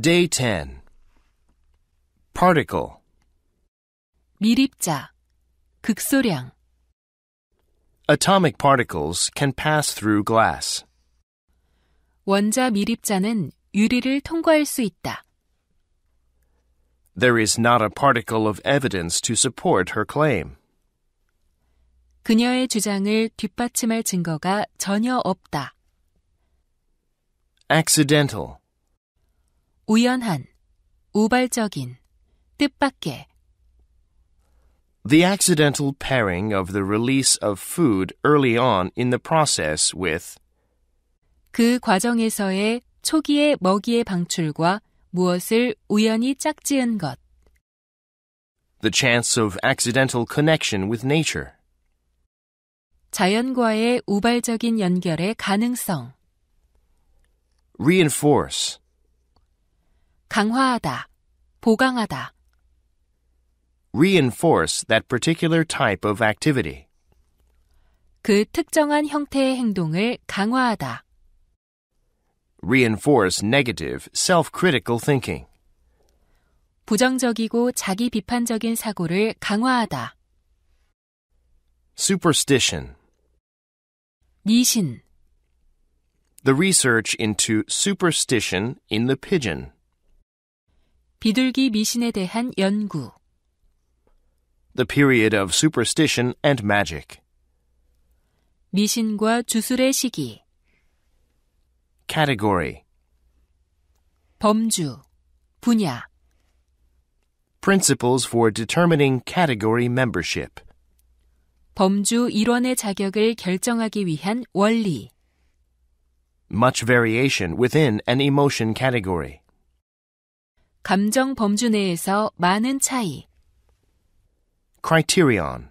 Day 10 Particle 미립자, 극소량 Atomic particles can pass through glass. 원자 미립자는 유리를 통과할 수 있다. There is not a particle of evidence to support her claim. 그녀의 주장을 뒷받침할 증거가 전혀 없다. Accidental 우연한, 우발적인, 뜻밖의. The accidental pairing of the release of food early on in the process with 그 과정에서의 초기의 먹이의 방출과 무엇을 우연히 짝지은 것. The chance of accidental connection with nature. 자연과의 우발적인 연결의 가능성. Reinforce 강화하다, 보강하다. Reinforce that particular type of activity. 그 특정한 형태의 행동을 강화하다. Reinforce negative, self-critical thinking. 부정적이고 자기 비판적인 사고를 강화하다. Superstition. 미신. The research into superstition in the pigeon. 비둘기 미신에 대한 연구 The period of superstition and magic 미신과 주술의 시기 Category 범주 분야 Principles for determining category membership 범주 일원의 자격을 결정하기 위한 원리 Much variation within an emotion category 감정 범주 내에서 많은 차이. criterion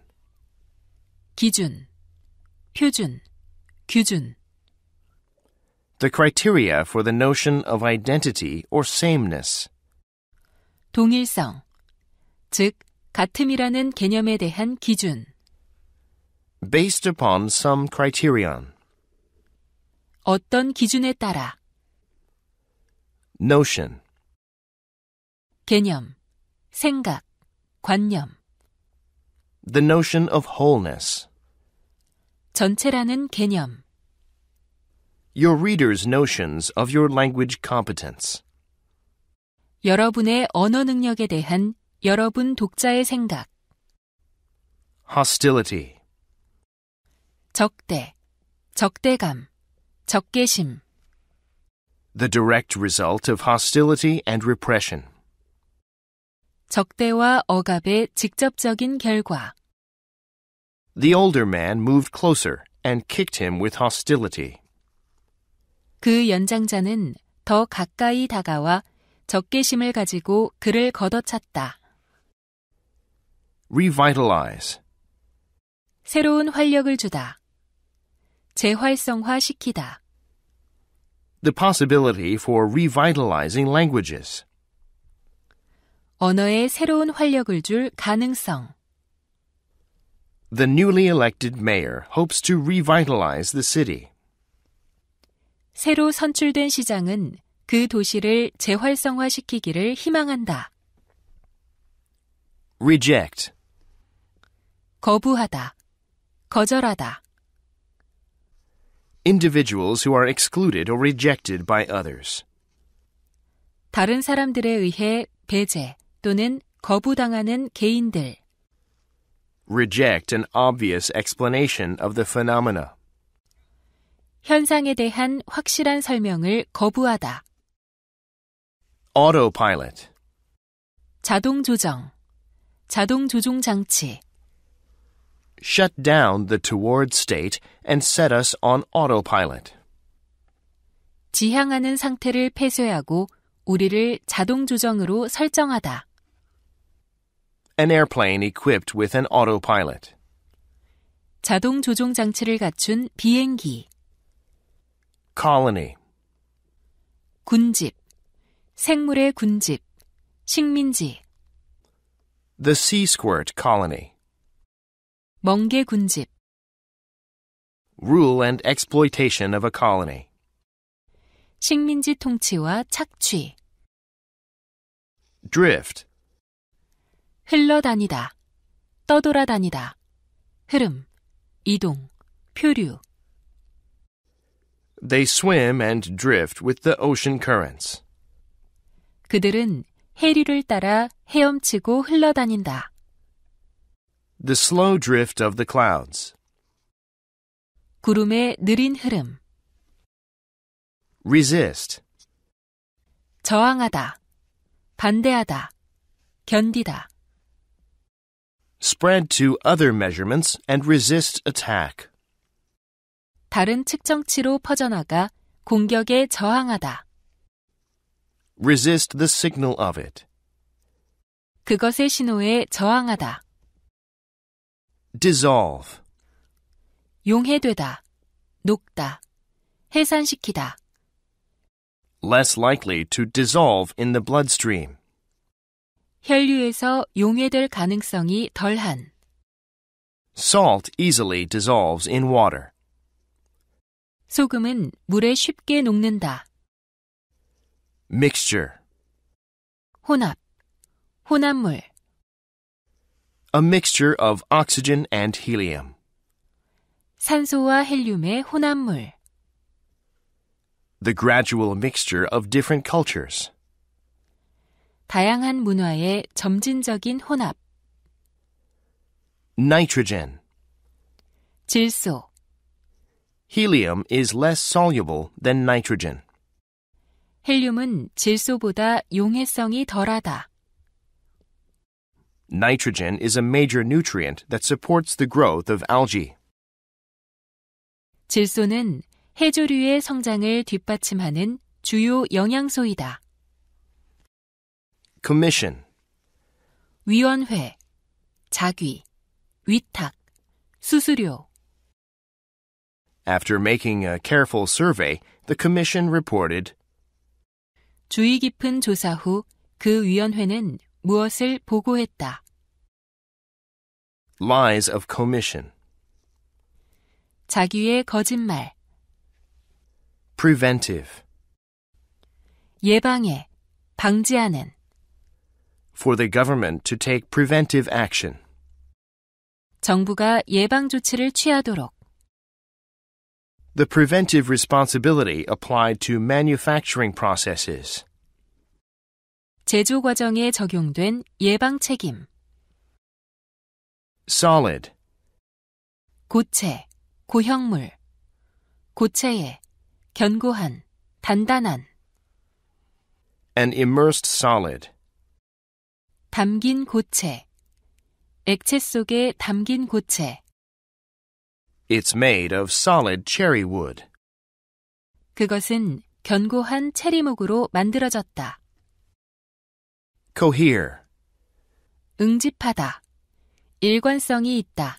기준, 표준, 규준. The criteria for the notion of identity or sameness. 동일성, 즉 같음이라는 개념에 대한 기준. Based upon some criterion. 어떤 기준에 따라. Notion 개념, 생각, 관념. The notion of wholeness. 전체라는 개념. Your reader's notions of your language competence. 여러분의 언어 능력에 대한 여러분 독자의 생각. Hostility. 적대, 적대감, 적개심. The direct result of hostility and repression. 적대와 억압의 직접적인 결과. The older man moved closer and kicked him with hostility. 그 연장자는 더 가까이 다가와 적개심을 가지고 그를 걷어찼다. revitalize 새로운 활력을 주다. 재활성화시키다. The possibility for revitalizing languages. 언어에 새로운 활력을 줄 가능성. The newly elected mayor hopes to revitalize the city. 새로 선출된 시장은 그 도시를 재활성화시키기를 희망한다. reject 거부하다. 거절하다. individuals who are excluded or rejected by others. 다른 사람들에 의해 배제, 또는 거부당하는 개인들 reject an obvious explanation of the phenomena 현상에 대한 확실한 설명을 거부하다 autopilot 자동 조정 자동 조종 장치 shut down the toward state and set us on autopilot 지향하는 상태를 폐쇄하고 우리를 자동 조정으로 설정하다 An airplane equipped with an autopilot. 자동 조종 장치를 갖춘 비행기. Colony. 군집. 생물의 군집. 식민지. The sea squirt colony. 멍게 군집. Rule and exploitation of a colony. 식민지 통치와 착취. Drift. 흘러다니다, 떠돌아다니다, 흐름, 이동, 표류. They swim and drift with the ocean currents. 그들은 해류를 따라 헤엄치고 흘러다닌다. The slow drift of the clouds. 구름의 느린 흐름. resist 저항하다, 반대하다, 견디다. spread to other measurements and resist attack. 다른 측정치로 퍼져나가 공격에 저항하다. resist the signal of it. 그것의 신호에 저항하다. dissolve. 용해되다, 녹다, 해산시키다. less likely to dissolve in the bloodstream. 혈류에서 용해될 가능성이 덜한 Salt easily dissolves in water. 소금은 물에 쉽게 녹는다. Mixture. 혼합, 혼합물, A mixture of oxygen and helium. 산소와 헬륨의 혼합물. The gradual mixture of different cultures. 다양한 문화의 점진적인 혼합. Nitrogen. 질소. Helium is less soluble than nitrogen. 헬륨은 질소보다 용해성이 덜하다. Nitrogen is a major nutrient that supports the growth of algae. 질소는 해조류의 성장을 뒷받침하는 주요 영양소이다. commission 위원회 자귀 위탁 수수료 After making a careful survey, the commission reported 주의 깊은 조사 후 그 위원회는 무엇을 보고했다. Lies of commission. 자기의 거짓말. Preventive. 예방해, 방지하는. for the government to take preventive action. 정부가 예방 조치를 취하도록 The preventive responsibility applied to manufacturing processes. 제조 과정에 적용된 예방 책임 solid 고체, 고형물 고체에 견고한, 단단한 an immersed solid 담긴 고체 액체 속에 담긴 고체 It's made of solid cherry wood. 그것은 견고한 체리목으로 만들어졌다. cohere, 응집하다. 일관성이 있다.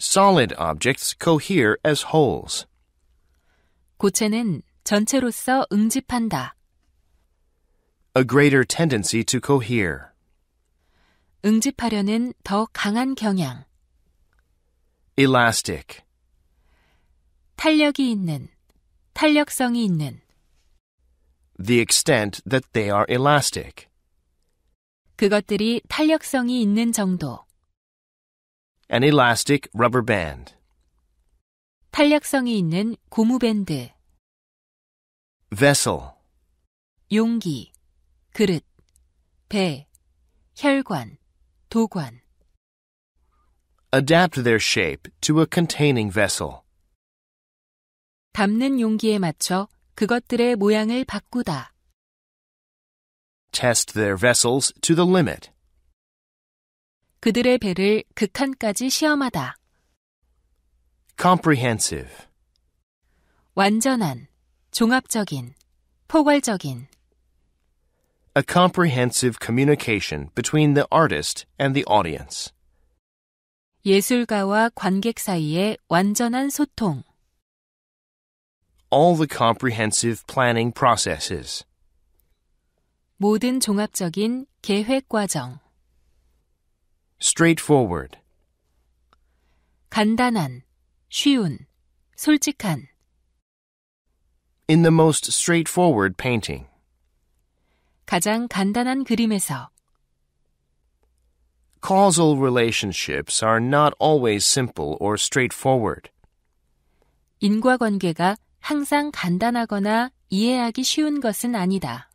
solid objects cohere as wholes. 고체는 전체로서 응집한다. a greater tendency to cohere. 응집하려는 더 강한 경향. elastic. 탄력이 있는, 탄력성이 있는. the extent that they are elastic. 그것들이 탄력성이 있는 정도. an elastic rubber band. 탄력성이 있는 고무 밴드. vessel. 용기. 그릇, 배, 혈관, 도관. Adapt their shape to a containing vessel. 담는 용기에 맞춰 그것들의 모양을 바꾸다. Test their vessels to the limit. 그들의 배를 극한까지 시험하다. comprehensive 완전한, 종합적인, 포괄적인 a comprehensive communication between the artist and the audience. 예술가와 관객 사이의 완전한 소통. All the comprehensive planning processes. 모든 종합적인 계획 과정. straightforward 간단한, 쉬운, 솔직한 In the most straightforward painting 가장 간단한 그림에서 Causal relationships are not always simple or straightforward. 인과관계가 항상 간단하거나 이해하기 쉬운 것은 아니다.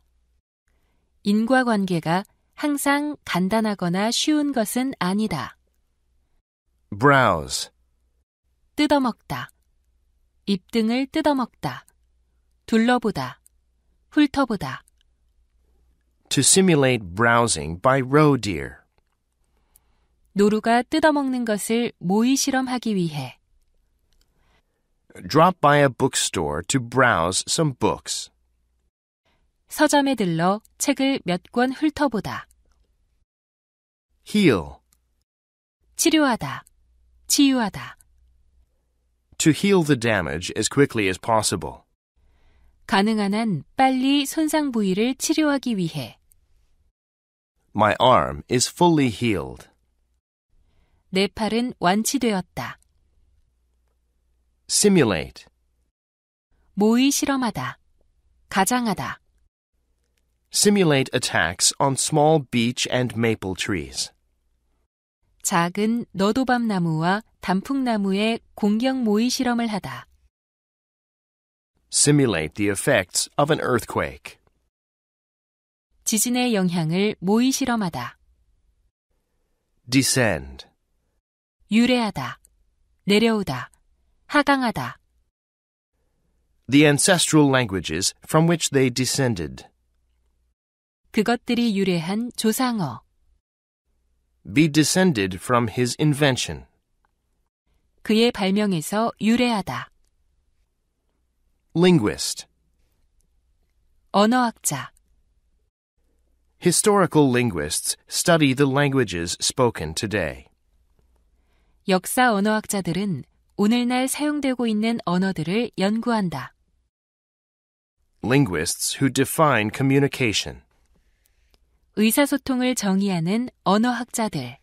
인과관계가 항상 간단하거나 쉬운 것은 아니다. browse 뜯어먹다 입 등을 뜯어먹다 둘러보다 훑어보다 to simulate browsing by roe deer. 노루가 뜯어먹는 것을 모의 실험하기 위해 Drop by a bookstore to browse some books. 서점에 들러 책을 몇 훑어보다. heal 치료하다, 치유하다. to heal the damage as quickly as possible. 가능한 한 빨리 손상 부위를 치료하기 위해 my arm is fully healed. 내 팔은 완치되었다. Simulate. 모의 실험하다. 가장하다. Simulate attacks on small beech and maple trees. 작은 너도밤나무와 단풍나무의 공격 모의 실험을 하다. Simulate the effects of an earthquake. 지진의 영향을 모의 실험하다. descend 유래하다, 내려오다, 하강하다. The ancestral languages from which they descended. 그것들이 유래한 조상어. Be descended from his invention. 그의 발명에서 유래하다. Linguist 언어학자 Historical linguists study the languages spoken today. 역사 언어학자들은 오늘날 사용되고 있는 언어들을 연구한다. Linguists who define communication. 의사소통을 정의하는 언어학자들.